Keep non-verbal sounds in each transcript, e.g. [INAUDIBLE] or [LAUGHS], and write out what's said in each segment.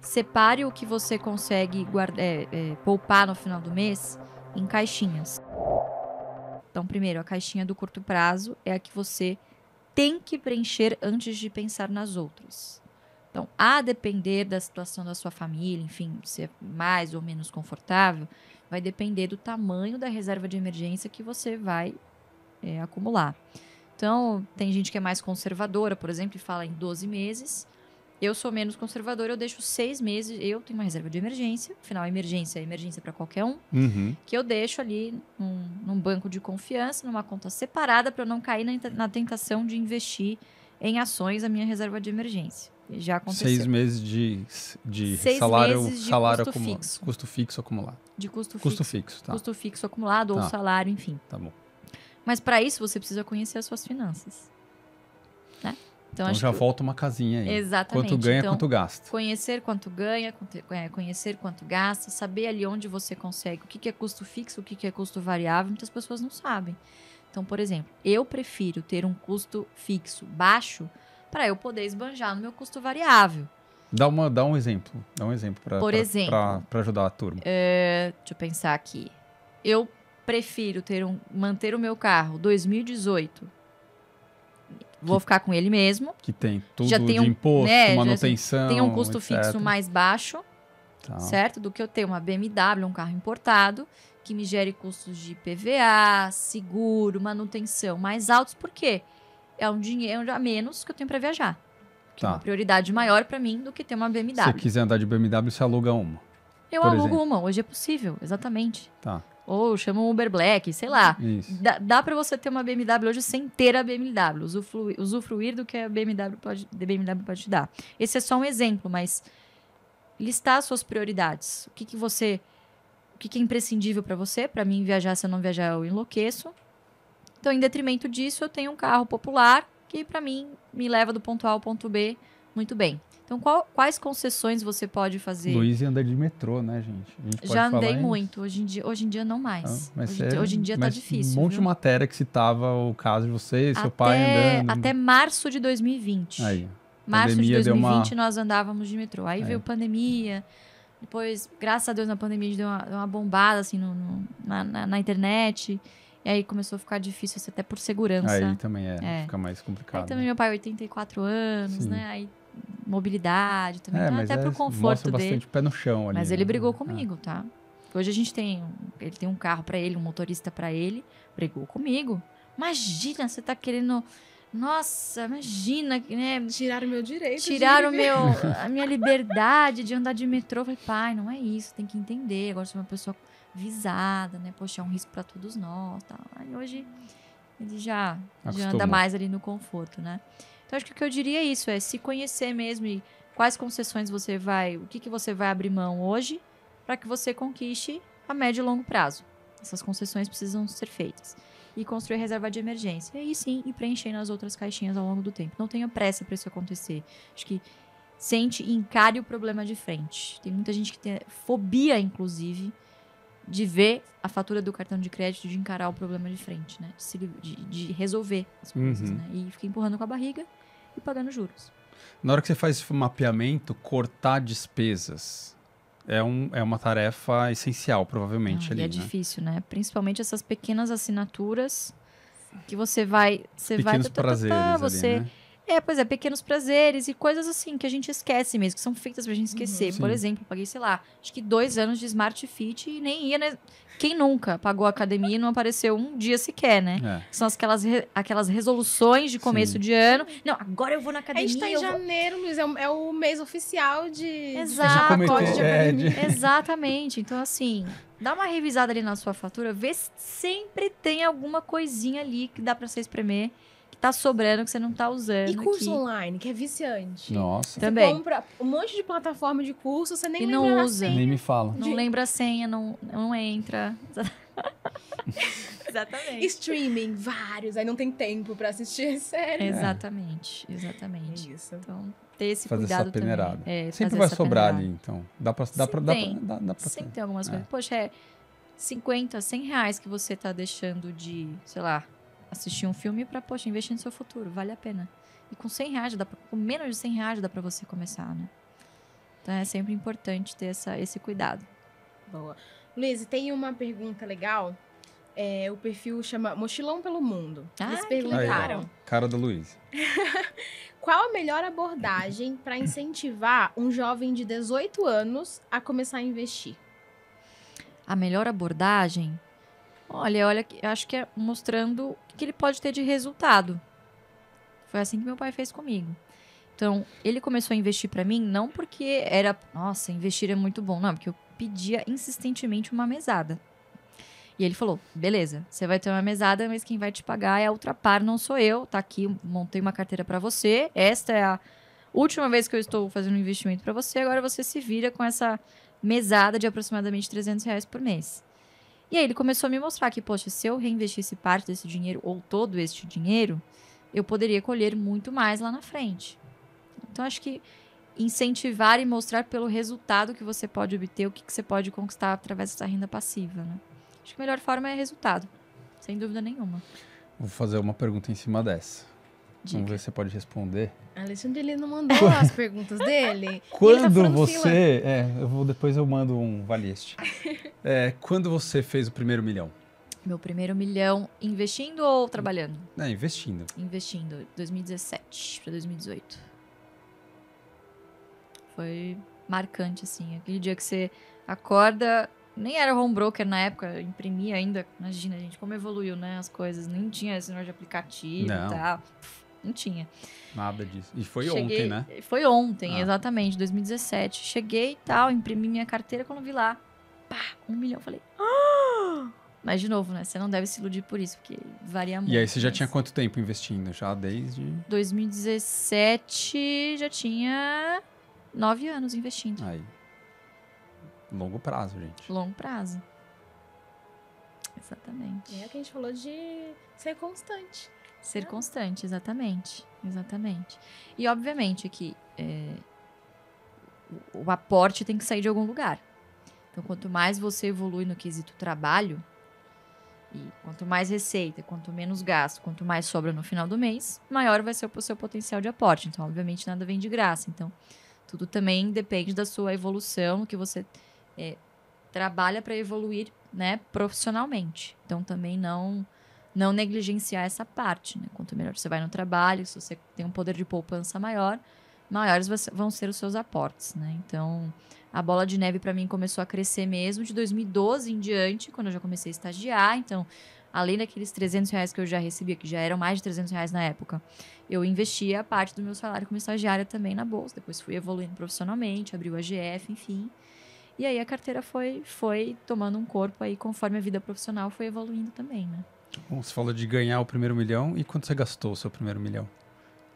separe o que você consegue guarda, é, é, poupar no final do mês em caixinhas. Então, primeiro, a caixinha do curto prazo é a que você tem que preencher antes de pensar nas outras. Então, a depender da situação da sua família, enfim, se é mais ou menos confortável, vai depender do tamanho da reserva de emergência que você vai é, acumular. Então, tem gente que é mais conservadora, por exemplo, e fala em 12 meses. Eu sou menos conservador, eu deixo seis meses. Eu tenho uma reserva de emergência, afinal, emergência é emergência para qualquer um, uhum. que eu deixo ali num, num, banco de confiança, numa conta separada, para eu não cair na, na, tentação de investir em ações a minha reserva de emergência. Já aconteceu. Seis meses de, de seis salário, meses de salário custo acumulado. Fixo. Custo fixo acumulado. De custo, custo fixo. fixo tá. Custo fixo acumulado tá. ou salário, enfim. Tá bom. Mas para isso você precisa conhecer as suas finanças. Né? Então, então já que... volta uma casinha aí. Exatamente. Quanto ganha, então, quanto gasta. Conhecer quanto ganha, é, conhecer quanto gasta, saber ali onde você consegue, o que é custo fixo, o que é custo variável, muitas pessoas não sabem. Então, por exemplo, eu prefiro ter um custo fixo baixo para eu poder esbanjar no meu custo variável. Dá, uma, dá um exemplo. Dá um exemplo para ajudar a turma. É, deixa eu pensar aqui. Eu prefiro ter um, manter o meu carro 2018 Vou ficar com ele mesmo. Que tem tudo já tem um, imposto, né, manutenção. Tem um custo etc. fixo mais baixo, tá. certo? Do que eu ter uma BMW, um carro importado, que me gere custos de PVA, seguro, manutenção mais altos, porque é um dinheiro a menos que eu tenho para viajar. Que é tá. é uma prioridade maior para mim do que ter uma BMW. Se você quiser andar de BMW, você aluga uma. Eu alugo exemplo. uma, hoje é possível, exatamente. Tá ou chama um Uber Black, sei lá. Isso. Dá, dá para você ter uma BMW hoje sem ter a BMW, usufruir, usufruir do que a BMW pode, a BMW pode te dar. Esse é só um exemplo, mas listar suas prioridades. O que, que você. O que, que é imprescindível para você? Para mim, viajar, se eu não viajar, eu enlouqueço. Então, em detrimento disso, eu tenho um carro popular que, para mim, me leva do ponto A ao ponto B muito bem. Então, qual, quais concessões você pode fazer? Luiz anda de metrô, né, gente? gente Já andei muito. Hoje em, dia, hoje em dia, não mais. Ah, hoje, é... hoje, em dia está difícil. Um monte viu? de matéria que citava o caso de você, e seu pai andando. Até março de 2020. Aí. Março de 2020 uma... nós andávamos de metrô. Aí, Aí veio é. pandemia. Depois, graças a Deus, na pandemia deu uma, deu uma bombada assim no, no, na, na, na, internet. E aí começou a ficar difícil, assim, até por segurança. Aí também é, é. fica mais complicado. Aí né? também meu pai, 84 anos, Sim. né? Aí mobilidade também, é, até é, pro conforto dele. bastante pé no chão ali. Mas ele né? brigou é. comigo, ah. tá? Hoje a gente tem, ele tem um carro para ele, um motorista para ele, brigou comigo. Imagina, você tá querendo nossa, imagina, né? o meu direito. o meu, [LAUGHS] a minha liberdade de andar de metrô. Eu falei, pai, não é isso, tem que entender. Agora sou uma pessoa visada, né? Poxa, é um risco para todos nós. Tal. Aí hoje ele já, já anda mais ali no conforto, né? Então acho que o que eu diria é isso, é se conhecer mesmo e quais concessões você vai, o que, que você vai abrir mão hoje para que você conquiste a médio e longo prazo. Essas concessões precisam ser feitas. E construir reserva de emergência. E aí sim, e preenchendo as outras caixinhas ao longo do tempo. Não tenha pressa para isso acontecer. Acho que sente e encare o problema de frente. Tem muita gente que tem fobia, inclusive, de ver a fatura do cartão de crédito, de encarar o problema de frente, né? De, de resolver as coisas, uhum. né? E fica empurrando com a barriga e pagando juros. Na hora que você faz esse mapeamento, cortar despesas é, um, é uma tarefa essencial, provavelmente. Ah, ali, é né? difícil, né? Principalmente essas pequenas assinaturas que você vai... Você Pequenos vai... Tá, tá, tá, prazeres você... né? É, pois é, pequenos prazeres e coisas assim que a gente esquece mesmo, que são feitas pra gente esquecer. Uhum, Por exemplo, paguei, sei lá, acho que dois anos de Smart Fit e nem ia, né? Quem nunca pagou a academia e não apareceu um dia sequer, né? É. São aquelas, re... aquelas resoluções de começo Sim. de ano. Não, agora eu vou na academia. A gente tá em janeiro, Luiz, é o, é o, mês oficial de... Exato. Comecei, de é, de... [LAUGHS] Exatamente. Então, assim, dá uma revisada ali na sua fatura, vê se sempre tem alguma coisinha ali que dá pra você espremer tá sobrando que você não tá usando. E curso aqui. online, que é viciante. Nossa. Também. Você compra um monte de plataforma de curso, você nem e lembra não usa. Nem me fala. Não de... lembra a senha, não, não entra. [LAUGHS] exatamente. Streaming, vários, aí não tem tempo para assistir sério. Exatamente, exatamente. É isso. Então, ter esse fazer cuidado essa peneirada. É, Sempre vai sobrar peneirada. ali, então. Dá para dá para dá, dá, dá pra Sempre ter. tem algumas é. coisas. Poxa, é 50, 100 reais que você tá deixando de, sei lá, assistir um filme para, poxa, investir no seu futuro, vale a pena. E com 100 reais, dá pra, com menos de 100 reais dá para você começar, né? Então é sempre importante ter essa, esse cuidado. Boa. Luiz, tem uma pergunta legal. É, o perfil chama Mochilão pelo Mundo. Ah, Eles perguntaram. Aí, cara do Luiz. [LAUGHS] Qual a melhor abordagem para incentivar um jovem de 18 anos a começar a investir? A melhor abordagem? Olha, olha, acho que é mostrando que ele pode ter de resultado. Foi assim que meu pai fez comigo. Então, ele começou a investir para mim não porque era, nossa, investir é muito bom, não, porque eu pedia insistentemente uma mesada. E ele falou: beleza, você vai ter uma mesada, mas quem vai te pagar é a Ultrapar, não sou eu. Tá aqui, montei uma carteira para você. Esta é a última vez que eu estou fazendo um investimento para você. Agora você se vira com essa mesada de aproximadamente 300 reais por mês. E aí ele começou a me mostrar que, poxa, se eu reinvestisse parte desse dinheiro ou todo este dinheiro, eu poderia colher muito mais lá na frente. Então acho que incentivar e mostrar pelo resultado que você pode obter, o que, que você pode conquistar através dessa renda passiva, né? Acho que a melhor forma é resultado, sem dúvida nenhuma. Vou fazer uma pergunta em cima dessa. Vamos ver se você pode responder. Alexandre, ele não mandou [LAUGHS] as perguntas dele. Tá Quando tá você. É, eu vou, depois eu mando um valiste. [LAUGHS] É, quando você fez o primeiro milhão? Meu primeiro milhão investindo ou trabalhando? É, investindo. Investindo, 2017 para 2018. Foi marcante, assim. Aquele dia que você acorda, nem era home broker na época, imprimia ainda. Imagina, gente, como evoluiu, né? As coisas. Nem tinha esse negócio de aplicativo não. e tal. Não tinha. Nada disso. E foi Cheguei, ontem, né? Foi ontem, ah. exatamente, 2017. Cheguei e tal, imprimi minha carteira quando vi lá. Pá, um milhão. Eu falei, ah! Mas, de novo, né? Você não deve se iludir por isso, porque varia muito. E aí, você já tinha quanto tempo investindo? Já desde. 2017, já tinha nove anos investindo. Aí. Longo prazo, gente. Longo prazo. Exatamente. É o que a gente falou de ser constante. Ser né? constante, exatamente. Exatamente. E, obviamente, que é, o, o aporte tem que sair de algum lugar. Então, quanto mais você evolui no quesito trabalho, e quanto mais receita, quanto menos gasto, quanto mais sobra no final do mês, maior vai ser o seu potencial de aporte. Então, obviamente, nada vem de graça. Então, tudo também depende da sua evolução, que você é, trabalha para evoluir né, profissionalmente. Então, também não não negligenciar essa parte. Né? Quanto melhor você vai no trabalho, se você tem um poder de poupança maior, maiores vão ser os seus aportes, né? Então, a bola de neve para mim começou a crescer mesmo de 2012 em diante, quando eu já comecei a estagiar. Então, além daqueles 300 reais que eu já recebia, que já eram mais de 300 reais na época, eu investia parte do meu salário como estagiária também na bolsa. Depois fui evoluindo profissionalmente, abri o AGF, enfim. E aí a carteira foi, foi tomando um corpo aí conforme a vida profissional foi evoluindo também, né? Bom, você falou de ganhar o primeiro milhão e quanto você gastou o seu primeiro milhão?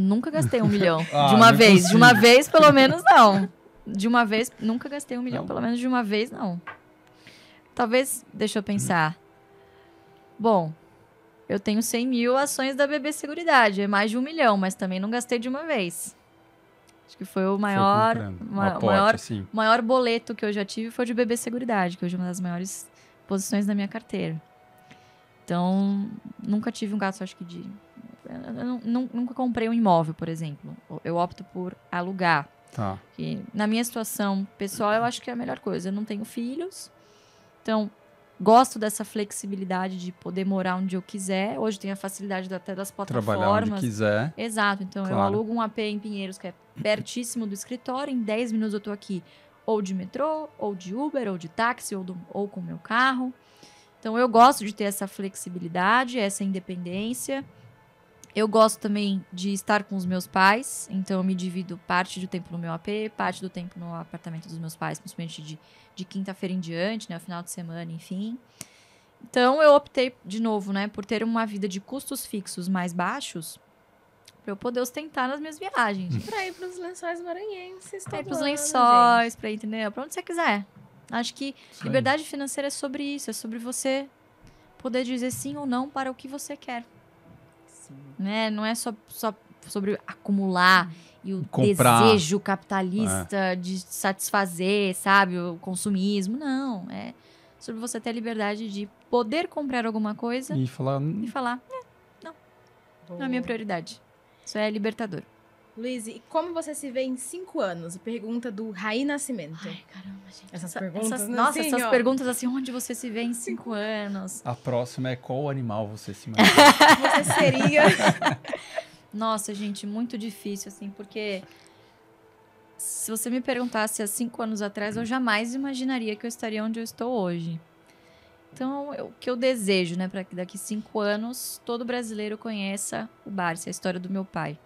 Nunca gastei um [LAUGHS] milhão. Ah, de uma é vez. Consigo. De uma vez, pelo menos, não. De uma vez, nunca gastei um milhão. Não. Pelo menos de uma vez, não. Talvez, deixa eu pensar. Bom, eu tenho 100 mil ações da BB Seguridade. É mais de um milhão, mas também não gastei de uma vez. Acho que foi o maior, foi ma maior, assim. maior boleto que eu já tive foi de BB Seguridade, que hoje é uma das maiores posições da minha carteira. Então, nunca tive um gasto, acho que, de eu não, nunca comprei um imóvel, por exemplo. Eu opto por alugar. Tá. na minha situação pessoal, eu acho que é a melhor coisa. Eu não tenho filhos, então gosto dessa flexibilidade de poder morar onde eu quiser. Hoje tem a facilidade até das plataformas. Trabalhar onde quiser. Exato. Então claro. eu alugo um AP em Pinheiros, que é pertíssimo do escritório, em 10 minutos eu estou aqui. Ou de metrô, ou de Uber, ou de táxi, ou, do, ou com meu carro. Então eu gosto de ter essa flexibilidade, essa independência. Eu gosto também de estar com os meus pais, então eu me divido parte do tempo no meu AP, parte do tempo no apartamento dos meus pais, principalmente de, de quinta-feira em diante, né, o final de semana, enfim. Então eu optei de novo, né, por ter uma vida de custos fixos mais baixos, para eu poder ostentar nas minhas viagens. [LAUGHS] Para ir para os lençóis maranhenses, Pra ir para os lençóis, para entender, para onde você quiser. Acho que Sim. liberdade financeira é sobre isso, é sobre você poder dizer sim ou não para o que você quer. Assim, né? né? Não é só, só sobre acumular uhum. e o Comprar. desejo capitalista é. de satisfazer, sabe? O consumismo. Não. É sobre você ter a liberdade de poder comprar alguma coisa e falar, hum, e falar é, não, não é minha prioridade. Isso é libertador. Luiz, e como você se vê em cinco anos? Pergunta do Raí Nascimento. Ai, caramba, gente. Essas essa, perguntas. Essas, né? Nossa, essas ó. perguntas assim, onde você se vê em cinco anos? A próxima é qual animal você se [LAUGHS] imagina? você seria. nossa, gente, muito difícil, assim, porque se você me perguntasse há cinco anos atrás, eu jamais imaginaria que eu estaria onde eu estou hoje. Então, o que eu desejo, né, para que daqui cinco anos todo brasileiro conheça o Barça, a história do meu pai.